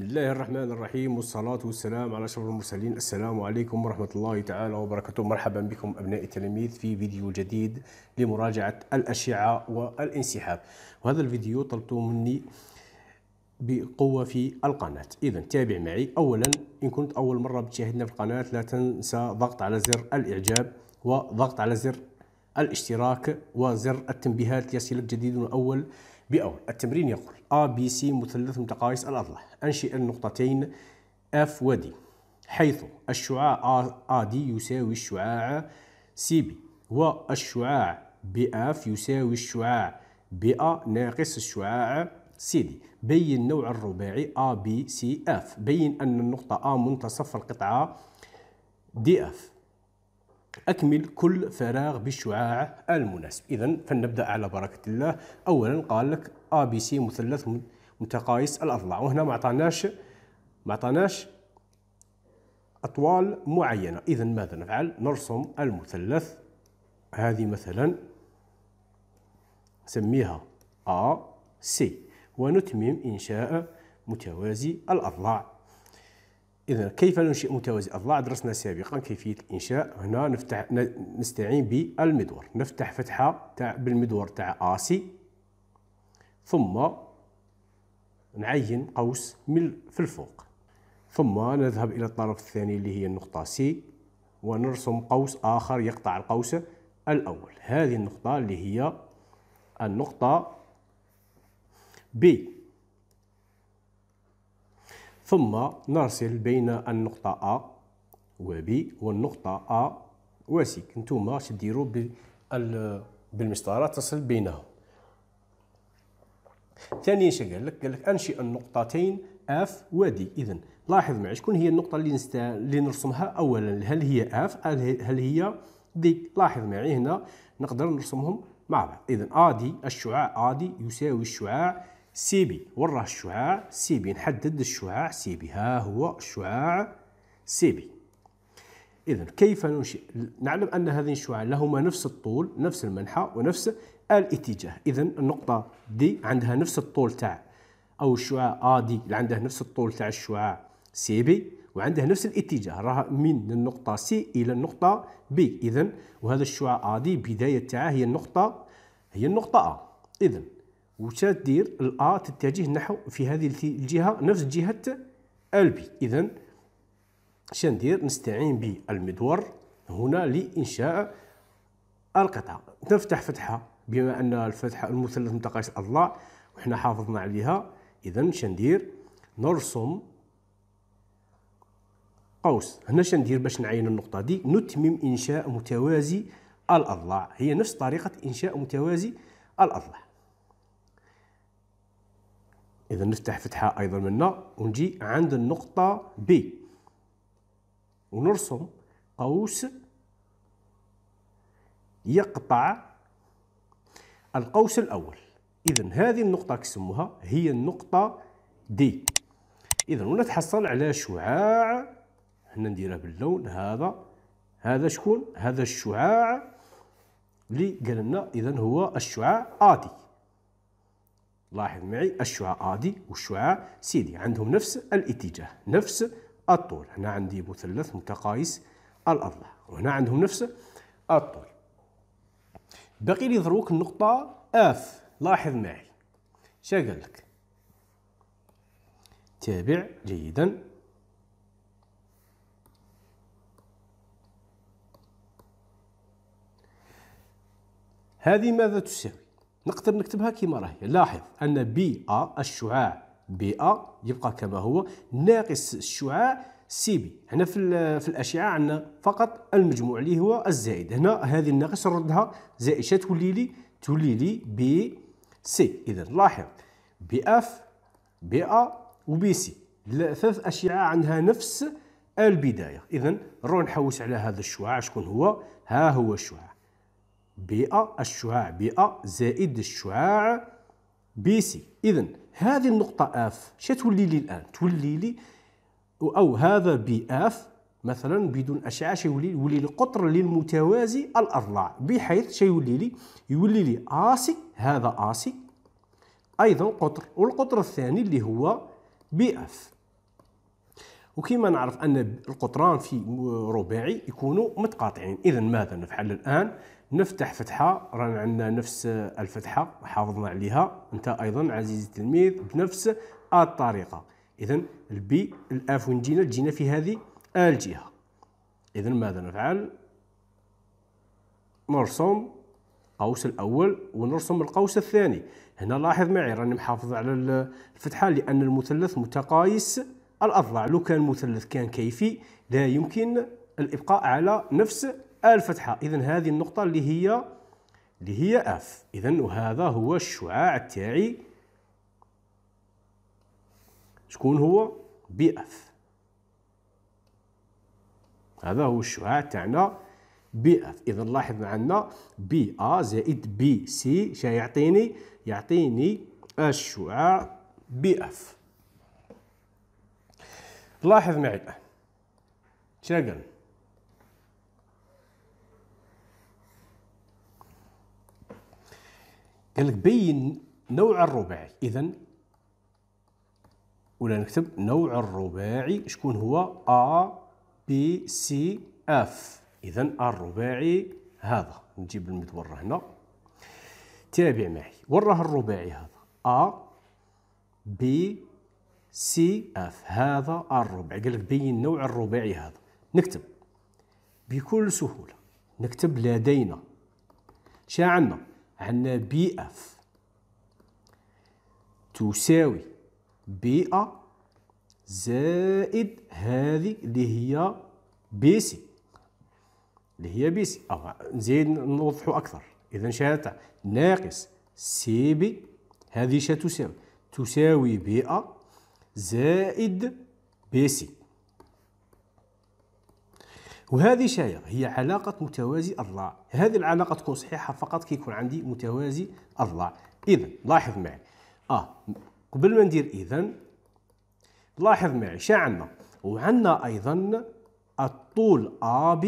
بسم الله الرحمن الرحيم والصلاة والسلام على أشرف المرسلين السلام عليكم ورحمة الله تعالى وبركاته مرحبا بكم أبناء التلاميذ في فيديو جديد لمراجعة الأشعة والانسحاب وهذا الفيديو طلبته مني بقوة في القناة إذا تابع معي أولا إن كنت أول مرة بتشاهدنا في القناة لا تنسى ضغط على زر الإعجاب وضغط على زر الاشتراك وزر التنبيهات ليصلك جديد أول بأول التمرين يقول A B C مثلث متقايس الأضلاع أنشئ النقطتين F و D حيث الشعاع D يساوي الشعاع B والشعاع F يساوي الشعاع A ناقص الشعاع D بين نوع الرباعي F بين أن النقطة A منتصف القطعة F أكمل كل فراغ بالشعاع المناسب إذا فلنبدأ على بركة الله أولا قال لك أ بي سي مثلث متقايس الأضلاع وهنا ما عطاناش ما عطاناش أطوال معينة إذا ماذا نفعل نرسم المثلث هذه مثلا نسميها أ سي ونتمم إنشاء متوازي الأضلاع إذا كيف ننشئ متوازي أضلاع درسنا سابقا كيفية الإنشاء هنا نفتح نستعين بالمدور نفتح فتحة تاع بالمدور تاع آسي ثم نعين قوس من في الفوق ثم نذهب إلى الطرف الثاني اللي هي النقطة سي ونرسم قوس آخر يقطع القوس الأول هذه النقطة اللي هي النقطة بي ثم نرسل بين النقطة أ وب والنقطة أ وسي نتوما شديروا بالمسطرة تصل بينهم ثانيا اش قال لك قال لك انشئ النقطتين اف دي اذا لاحظ معي شكون هي النقطه اللي نست... اللي نرسمها اولا هل هي اف هل هي دي لاحظ معي هنا نقدر نرسمهم مع بعض اذا دي الشعاع دي يساوي الشعاع سي بي وراه الشعاع سي بي نحدد الشعاع سي بي ها هو شعاع سي بي إذا كيف ننشئ؟ نعلم أن هذين الشعاع لهما نفس الطول نفس المنحى ونفس الاتجاه إذا النقطة دي عندها نفس الطول تاع أو الشعاع آ دي اللي عندها نفس الطول تاع الشعاع سي بي وعندها نفس الاتجاه راها من النقطة سي إلى النقطة بي إذا وهذا الشعاع آ دي بداية تاعها هي النقطة هي النقطة أ إذا وش تدير الا تتجه نحو في هذه الجهه نفس جهه البي اذا شندير نستعين بالمدور هنا لانشاء القطعه نفتح فتحه بما ان الفتحه المثلث متقاس الاضلاع وحنا حافظنا عليها اذا شندير نرسم قوس هنا شندير باش نعين النقطه دي نتمم انشاء متوازي الاضلاع هي نفس طريقه انشاء متوازي الاضلاع إذا نفتح فتحة أيضا من هنا ونجي عند النقطة بي ونرسم قوس يقطع القوس الأول إذا هذه النقطة كسموها هي النقطة دي إذا ونتحصل على شعاع هنا نديرها باللون هذا هذا شكون هذا الشعاع اللي قال لنا إذا هو الشعاع آدي لاحظ معي الشعاع عادي والشعاع سيدي عندهم نفس الاتجاه نفس الطول هنا عندي مثلث متقايس الأضلاع وهنا عندهم نفس الطول باقي لي دروك النقطة اف لاحظ معي شا قال لك تابع جيدا هذه ماذا تساوي نقدر نكتبها كما راهي لاحظ ان بي ا الشعاع بي ا يبقى كما هو ناقص الشعاع سي بي هنا في في الاشعه عندنا فقط المجموع اللي هو الزائد هنا هذه الناقص نردها زائد شا تولي لي تولي لي بي سي اذا لاحظ بي اف بي ا وبي سي ثلاث اشعه عندها نفس البدايه اذا نروح نحوس على هذا الشعاع شكون هو ها هو الشعاع بيئة الشعاع بيئة زائد الشعاع بي سي إذا هذه النقطة اف شتولي لي الآن تولي لي أو هذا بي اف مثلا بدون أشعة شيولي يولي لي قطر للمتوازي الأضلاع بحيث شيولي لي يولي لي آسي هذا آسي أيضا قطر والقطر الثاني اللي هو بي اف وكما نعرف أن القطران في رباعي يكونوا متقاطعين إذا ماذا نفعل الآن نفتح فتحة رانا عندنا نفس الفتحة حافظنا عليها أنت أيضا عزيزي التلميذ بنفس الطريقة إذا البي الأف وين جينا جينا في هذه الجهة إذا ماذا نفعل نرسم القوس الأول ونرسم القوس الثاني هنا لاحظ معي راني محافظ على الفتحة لأن المثلث متقايس الأضلاع لو كان مثلث كان كيفي لا يمكن الإبقاء على نفس الفتحة إذا هذه النقطة اللي هي اللي هي اف إذا وهذا هو الشعاع تاعي شكون هو بي اف هذا هو الشعاع تاعنا بي اف اذا لاحظ معنا بي ا زائد بي سي شا يعطيني يعطيني الشعاع بي اف لاحظ معي الان شنو قال لك بين نوع الرباعي اذا ولا نكتب نوع الرباعي شكون هو ا بي سي اف اذا الرباعي هذا نجيب المدور هنا تابع معي وراه الرباعي هذا ا بي سي اف هذا الرباعي قال لك بين نوع الرباعي هذا نكتب بكل سهولة نكتب لدينا شاعنا عندنا بي اف تساوي بي ا زائد هذه اللي هي بي سي اللي هي بي سي أو نزيد نوضحو أكثر إذا شاتا ناقص سي بي هذه شتساوي تساوي بي ا زائد بي سي وهذه شاية هي علاقة متوازي أضلاع هذه العلاقة تكون صحيحة فقط كي يكون عندي متوازي أضلاع إذا لاحظ معي آه قبل ما ندير إذا لاحظ معي شا عندنا وعندنا أيضا الطول AB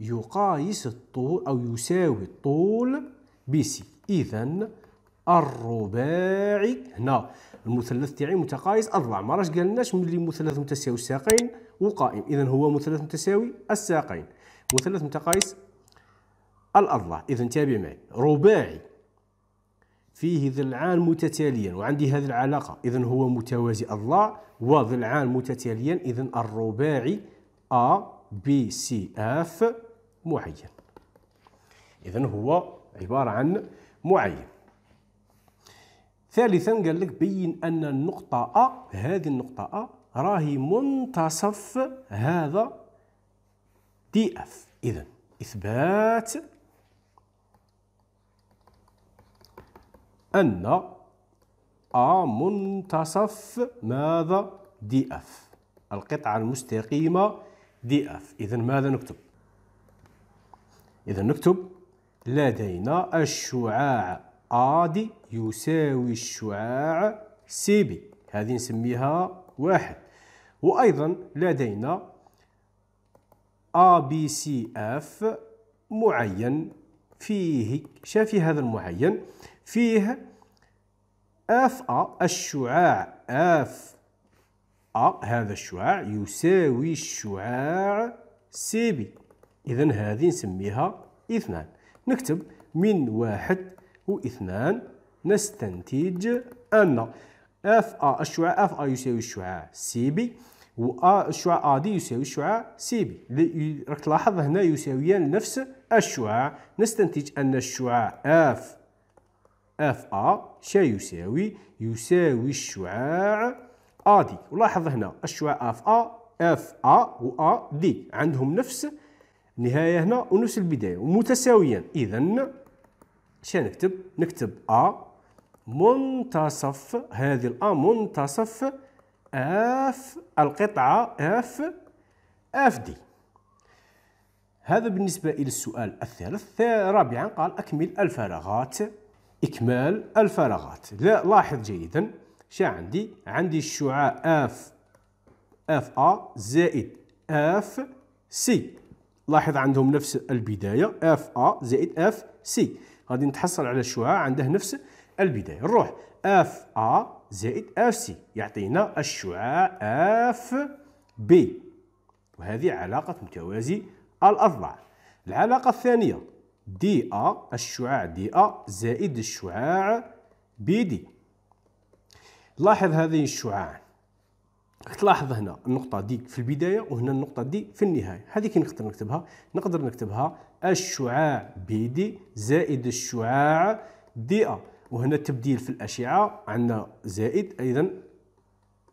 يقايس الطول أو يساوي الطول BC إذا الرباعي هنا المثلث تاعي متقايس اضلاع ما راش قالناش ملي مثلث متساوي الساقين وقائم إذا هو مثلث متساوي الساقين مثلث متقايس الاضلاع إذا تابع معي رباعي فيه ضلعان متتاليان وعندي هذه العلاقة إذا هو متوازي اضلاع وضلعان متتاليان إذا الرباعي أ بي سي اف معين إذا هو عبارة عن معين ثالثا قال لك بين أن النقطة أ هذه النقطة أ راهي منتصف هذا دي اف إذا إثبات أن أ منتصف ماذا دي اف القطعة المستقيمة دي اف إذا ماذا نكتب إذا نكتب لدينا الشعاع A دي يساوي الشعاع سي بي هذه نسميها واحد وأيضا لدينا ABCF معين فيه شافي هذا المعين فيه اف ا الشعاع اف ا هذا الشعاع يساوي الشعاع سي بي اذا هذه نسميها اثنان نكتب من واحد واثنان نستنتج أن اف ا الشعاع اف ا يساوي الشعاع سي بي و ا الشعاع ا دي يساوي الشعاع سي بي راك تلاحظ هنا يساويان نفس الشعاع نستنتج أن الشعاع اف اف ا شا يساوي يساوي الشعاع ا دي ولاحظ هنا الشعاع اف ا اف ا و ا دي عندهم نفس النهايه هنا ونفس البدايه ومتساويان اذا شنو نكتب نكتب ا منتصف هذه الأ منتصف اف القطعة اف اف دي هذا بالنسبة إلى السؤال الثالث رابعا قال أكمل الفراغات إكمال الفراغات لا لاحظ جيدا شا عندي عندي الشعاع اف اف ا زائد اف سي لاحظ عندهم نفس البداية اف ا زائد اف سي غادي نتحصل على الشعاع عنده نفس البداية نروح اف ا زائد اف سي يعطينا الشعاع اف بي وهذه علاقة متوازي الأضلاع العلاقة الثانية دي أ الشعاع دي أ زائد الشعاع بي دي لاحظ هذه الشعاع تلاحظ هنا النقطة دي في البداية وهنا النقطة دي في النهاية هذه كي نقدر نكتبها نقدر نكتبها الشعاع بي دي زائد الشعاع دي أ وهنا التبديل في الأشعة عندنا زائد إذا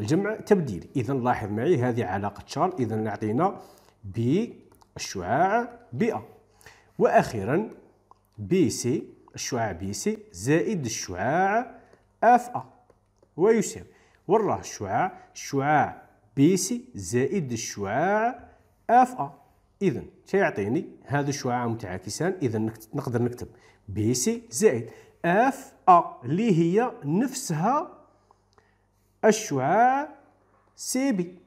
الجمع تبديل إذا لاحظ معي هذه علاقة شارل إذا يعطينا بي الشعاع بي أ وأخيرا بي سي الشعاع بي سي زائد الشعاع اف ا ويساوي وراه الشعاع الشعاع بي سي زائد الشعاع اف ا اذا تيعطيني هذا الشعاع متعاكسان اذا نقدر نكتب بي سي زائد اف ا اللي هي نفسها الشعاع سي بي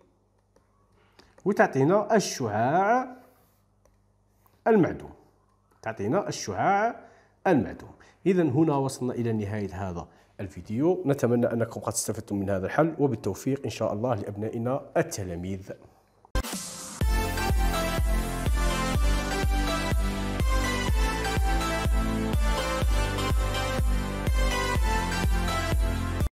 وتعطينا الشعاع المعدوم تعطينا الشعاع المعدوم إذا هنا وصلنا إلى نهاية هذا الفيديو نتمنى أنكم قد استفدتم من هذا الحل وبالتوفيق إن شاء الله لأبنائنا التلاميذ